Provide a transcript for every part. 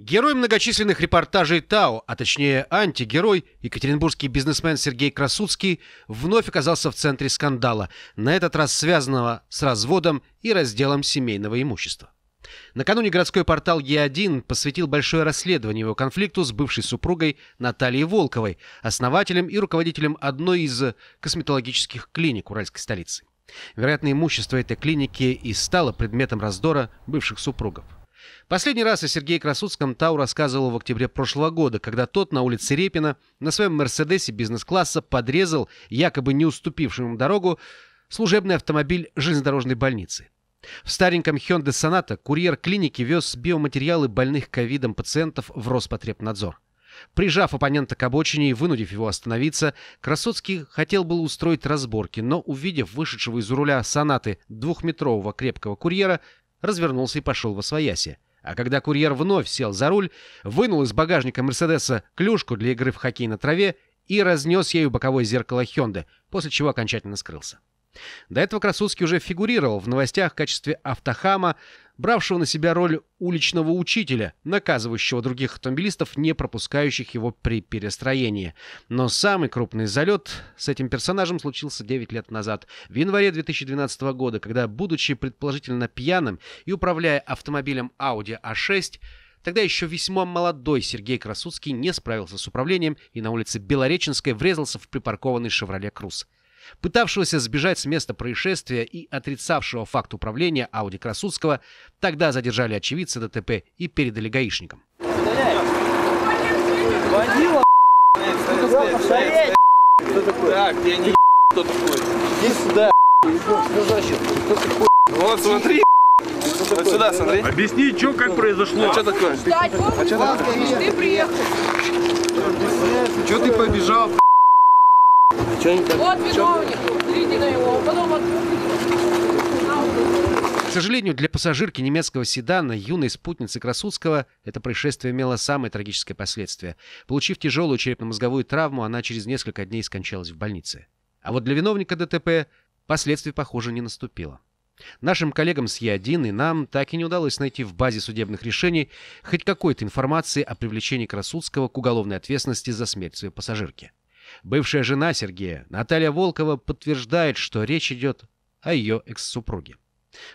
Герой многочисленных репортажей ТАО, а точнее антигерой, екатеринбургский бизнесмен Сергей Красуцкий вновь оказался в центре скандала, на этот раз связанного с разводом и разделом семейного имущества. Накануне городской портал Е1 посвятил большое расследование его конфликту с бывшей супругой Натальей Волковой, основателем и руководителем одной из косметологических клиник уральской столицы. Вероятно, имущество этой клиники и стало предметом раздора бывших супругов. Последний раз о Сергее Красуцком Тау рассказывал в октябре прошлого года, когда тот на улице Репина на своем «Мерседесе» бизнес-класса подрезал, якобы не уступившему дорогу, служебный автомобиль железнодорожной больницы. В стареньком Hyundai Sonata курьер клиники вез биоматериалы больных ковидом пациентов в Роспотребнадзор. Прижав оппонента к обочине и вынудив его остановиться, Красоцкий хотел было устроить разборки, но, увидев вышедшего из руля сонаты двухметрового крепкого курьера, развернулся и пошел во свояси. А когда курьер вновь сел за руль, вынул из багажника Мерседеса клюшку для игры в хоккей на траве и разнес ею боковое зеркало Хёнда, после чего окончательно скрылся. До этого Красуцкий уже фигурировал в новостях в качестве автохама, бравшего на себя роль уличного учителя, наказывающего других автомобилистов, не пропускающих его при перестроении. Но самый крупный залет с этим персонажем случился 9 лет назад, в январе 2012 года, когда, будучи предположительно пьяным и управляя автомобилем Audi A6, Тогда еще весьма молодой Сергей Красуцкий не справился с управлением и на улице Белореченской врезался в припаркованный «Шевроле Круз» пытавшегося сбежать с места происшествия и отрицавшего факт управления Ауди Красудского, тогда задержали очевидцы ДТП и передали гаишникам. Вот, смотри, вот сюда смотри. Объясни, что как произошло. А что такое? Ждать, а что такое? Ты приехал. Что ты побежал? Чё они Вот виновник, смотрите на его, потом к сожалению, для пассажирки немецкого седана, юной спутницы Красудского, это происшествие имело самые трагические последствия. Получив тяжелую черепно-мозговую травму, она через несколько дней скончалась в больнице. А вот для виновника ДТП последствий, похоже, не наступило. Нашим коллегам с Е1 и нам так и не удалось найти в базе судебных решений хоть какой-то информации о привлечении Красудского к уголовной ответственности за смерть своей пассажирки. Бывшая жена Сергея, Наталья Волкова, подтверждает, что речь идет о ее экс-супруге.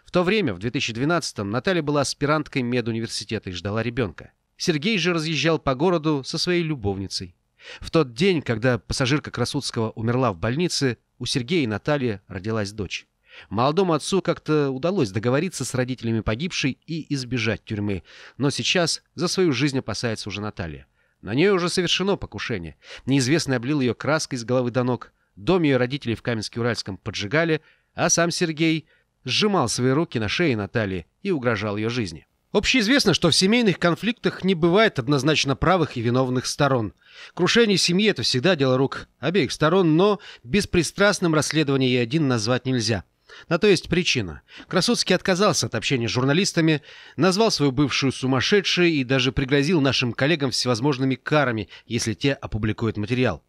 В то время, в 2012-м, Наталья была аспиранткой медуниверситета и ждала ребенка. Сергей же разъезжал по городу со своей любовницей. В тот день, когда пассажирка Красудского умерла в больнице, у Сергея и Натальи родилась дочь. Молодому отцу как-то удалось договориться с родителями погибшей и избежать тюрьмы, но сейчас за свою жизнь опасается уже Наталья. На нее уже совершено покушение. Неизвестный облил ее краской с головы до ног. Дом ее родителей в Каменске-Уральском поджигали, а сам Сергей сжимал свои руки на шее Натальи и угрожал ее жизни. Общеизвестно, что в семейных конфликтах не бывает однозначно правых и виновных сторон. Крушение семьи – это всегда дело рук обеих сторон, но беспристрастным расследование и один назвать нельзя – на ну, то есть причина. Красоцкий отказался от общения с журналистами, назвал свою бывшую сумасшедшей и даже пригрозил нашим коллегам всевозможными карами, если те опубликуют материал.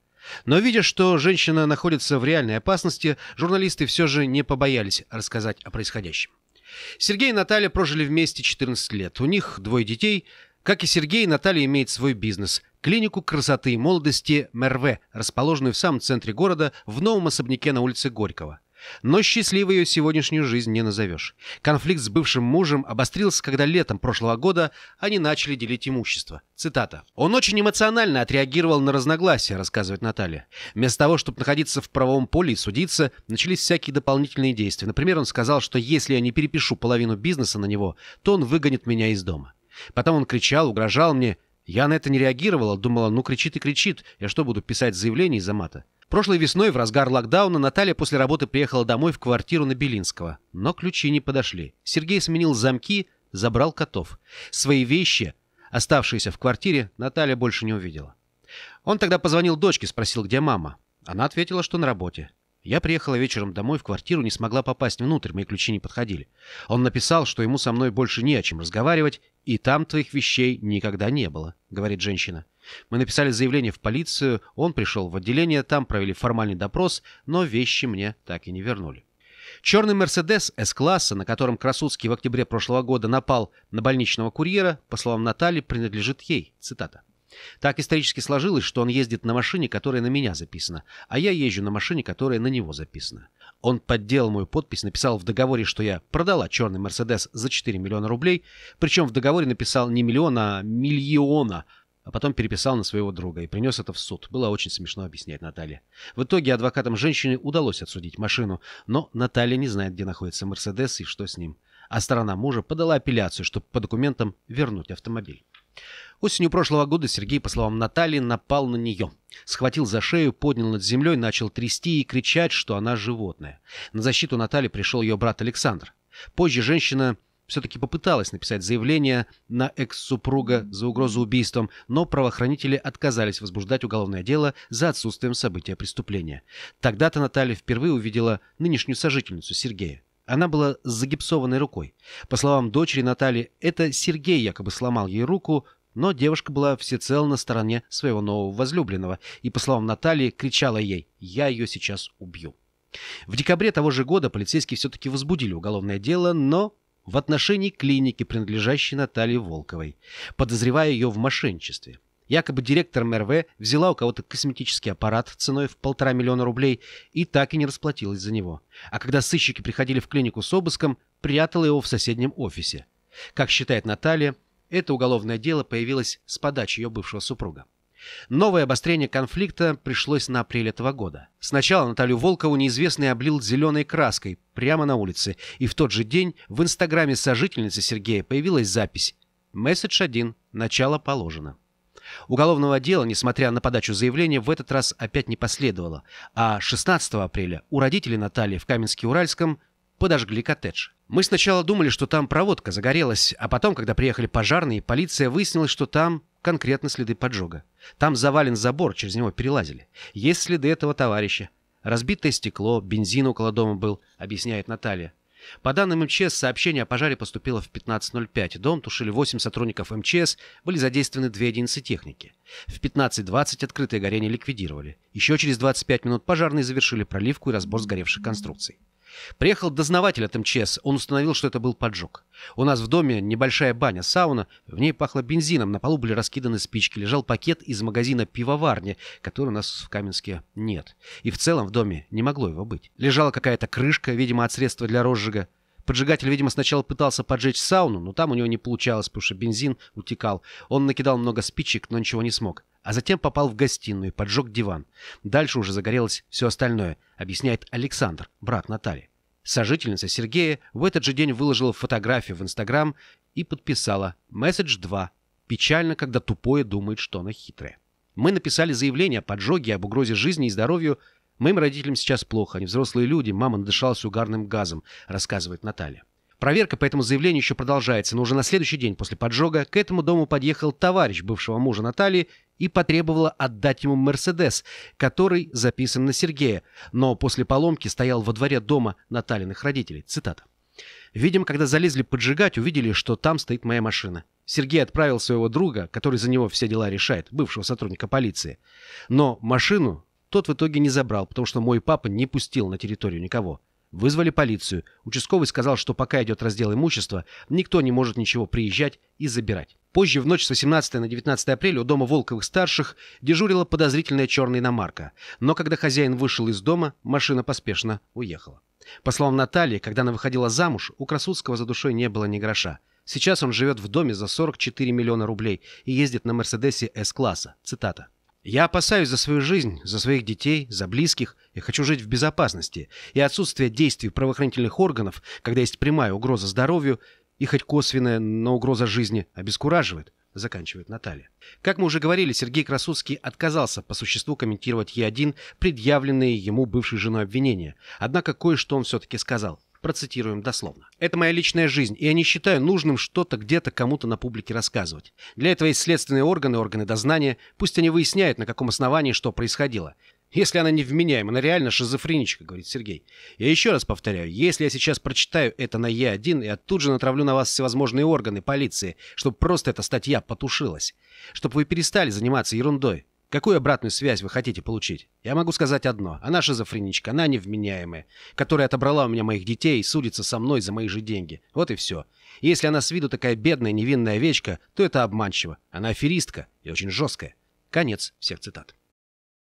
Но видя, что женщина находится в реальной опасности, журналисты все же не побоялись рассказать о происходящем. Сергей и Наталья прожили вместе 14 лет. У них двое детей. Как и Сергей, Наталья имеет свой бизнес – клинику красоты и молодости МРВ, расположенную в самом центре города в новом особняке на улице Горького. Но счастливой ее сегодняшнюю жизнь не назовешь. Конфликт с бывшим мужем обострился, когда летом прошлого года они начали делить имущество. Цитата. «Он очень эмоционально отреагировал на разногласия», — рассказывает Наталья. «Вместо того, чтобы находиться в правовом поле и судиться, начались всякие дополнительные действия. Например, он сказал, что если я не перепишу половину бизнеса на него, то он выгонит меня из дома. Потом он кричал, угрожал мне. Я на это не реагировала, думала, ну кричит и кричит. Я что, буду писать заявление из-за мата?» Прошлой весной, в разгар локдауна, Наталья после работы приехала домой в квартиру на Белинского, но ключи не подошли. Сергей сменил замки, забрал котов. Свои вещи, оставшиеся в квартире, Наталья больше не увидела. Он тогда позвонил дочке, спросил, где мама. Она ответила, что на работе. Я приехала вечером домой в квартиру, не смогла попасть внутрь, мои ключи не подходили. Он написал, что ему со мной больше не о чем разговаривать, и там твоих вещей никогда не было, говорит женщина. Мы написали заявление в полицию, он пришел в отделение, там провели формальный допрос, но вещи мне так и не вернули. Черный «Мерседес» С-класса, на котором Красуцкий в октябре прошлого года напал на больничного курьера, по словам Натальи, принадлежит ей. Цитата. Так исторически сложилось, что он ездит на машине, которая на меня записана, а я езжу на машине, которая на него записана. Он подделал мою подпись, написал в договоре, что я продала черный «Мерседес» за 4 миллиона рублей, причем в договоре написал не миллиона, а миллиона, а потом переписал на своего друга и принес это в суд. Было очень смешно объяснять Наталье. В итоге адвокатам женщины удалось отсудить машину, но Наталья не знает, где находится «Мерседес» и что с ним. А сторона мужа подала апелляцию, чтобы по документам вернуть автомобиль. Осенью прошлого года Сергей, по словам Натальи, напал на нее. Схватил за шею, поднял над землей, начал трясти и кричать, что она животное. На защиту Натальи пришел ее брат Александр. Позже женщина все-таки попыталась написать заявление на экс-супруга за угрозу убийством, но правоохранители отказались возбуждать уголовное дело за отсутствием события преступления. Тогда-то Наталья впервые увидела нынешнюю сожительницу Сергея. Она была с загипсованной рукой. По словам дочери Натальи, это Сергей якобы сломал ей руку, но девушка была всецело на стороне своего нового возлюбленного и, по словам Натальи, кричала ей «Я ее сейчас убью». В декабре того же года полицейские все-таки возбудили уголовное дело, но в отношении клиники, принадлежащей Наталье Волковой, подозревая ее в мошенничестве. Якобы директор МРВ взяла у кого-то косметический аппарат ценой в полтора миллиона рублей и так и не расплатилась за него. А когда сыщики приходили в клинику с обыском, прятала его в соседнем офисе. Как считает Наталья, это уголовное дело появилось с подачи ее бывшего супруга. Новое обострение конфликта пришлось на апрель этого года. Сначала Наталью Волкову неизвестный облил зеленой краской прямо на улице, и в тот же день в инстаграме сожительницы Сергея появилась запись «Месседж 1. Начало положено». Уголовного дела, несмотря на подачу заявления, в этот раз опять не последовало, а 16 апреля у родителей Натальи в Каменске-Уральском подожгли коттедж. Мы сначала думали, что там проводка загорелась, а потом, когда приехали пожарные, полиция выяснила, что там конкретно следы поджога. Там завален забор, через него перелазили. Есть следы этого товарища. Разбитое стекло, бензин около дома был, объясняет Наталья. По данным МЧС, сообщение о пожаре поступило в 15.05. Дом тушили 8 сотрудников МЧС, были задействованы 2 единицы техники. В 15.20 открытое горение ликвидировали. Еще через 25 минут пожарные завершили проливку и разбор сгоревших конструкций. Приехал дознаватель от МЧС, он установил, что это был поджог. У нас в доме небольшая баня, сауна, в ней пахло бензином, на полу были раскиданы спички, лежал пакет из магазина пивоварни, который у нас в Каменске нет. И в целом в доме не могло его быть. Лежала какая-то крышка, видимо, от средства для розжига. Поджигатель, видимо, сначала пытался поджечь сауну, но там у него не получалось, потому что бензин утекал. Он накидал много спичек, но ничего не смог. А затем попал в гостиную и поджег диван. Дальше уже загорелось все остальное, объясняет Александр, брат Натальи. Сожительница Сергея в этот же день выложила фотографию в Инстаграм и подписала «Месседж 2». Печально, когда тупое думает, что она хитрая. Мы написали заявление о поджоге, об угрозе жизни и здоровью Моим родителям сейчас плохо, они взрослые люди, мама надышалась угарным газом, рассказывает Наталья. Проверка по этому заявлению еще продолжается, но уже на следующий день после поджога к этому дому подъехал товарищ бывшего мужа Натальи и потребовала отдать ему «Мерседес», который записан на Сергея, но после поломки стоял во дворе дома Натальиных родителей. Цитата. «Видимо, когда залезли поджигать, увидели, что там стоит моя машина. Сергей отправил своего друга, который за него все дела решает, бывшего сотрудника полиции. Но машину тот в итоге не забрал, потому что мой папа не пустил на территорию никого. Вызвали полицию. Участковый сказал, что пока идет раздел имущества, никто не может ничего приезжать и забирать. Позже, в ночь с 18 на 19 апреля, у дома Волковых-старших дежурила подозрительная черная иномарка. Но когда хозяин вышел из дома, машина поспешно уехала. По словам Натальи, когда она выходила замуж, у Красудского за душой не было ни гроша. Сейчас он живет в доме за 44 миллиона рублей и ездит на Мерседесе С-класса. Цитата. Я опасаюсь за свою жизнь, за своих детей, за близких. Я хочу жить в безопасности. И отсутствие действий правоохранительных органов, когда есть прямая угроза здоровью, и хоть косвенная, но угроза жизни обескураживает, заканчивает Наталья. Как мы уже говорили, Сергей Красуцкий отказался по существу комментировать Е1 предъявленные ему бывшей женой обвинения. Однако кое-что он все-таки сказал. Процитируем дословно. «Это моя личная жизнь, и я не считаю нужным что-то где-то кому-то на публике рассказывать. Для этого есть следственные органы, органы дознания. Пусть они выясняют, на каком основании что происходило. Если она невменяема, она реально шизофреничка, говорит Сергей. Я еще раз повторяю, если я сейчас прочитаю это на Е1, я тут же натравлю на вас всевозможные органы полиции, чтобы просто эта статья потушилась. Чтобы вы перестали заниматься ерундой. Какую обратную связь вы хотите получить? Я могу сказать одно. Она шизофреничка, она невменяемая, которая отобрала у меня моих детей и судится со мной за мои же деньги. Вот и все. И если она с виду такая бедная невинная овечка, то это обманчиво. Она аферистка и очень жесткая. Конец всех цитат.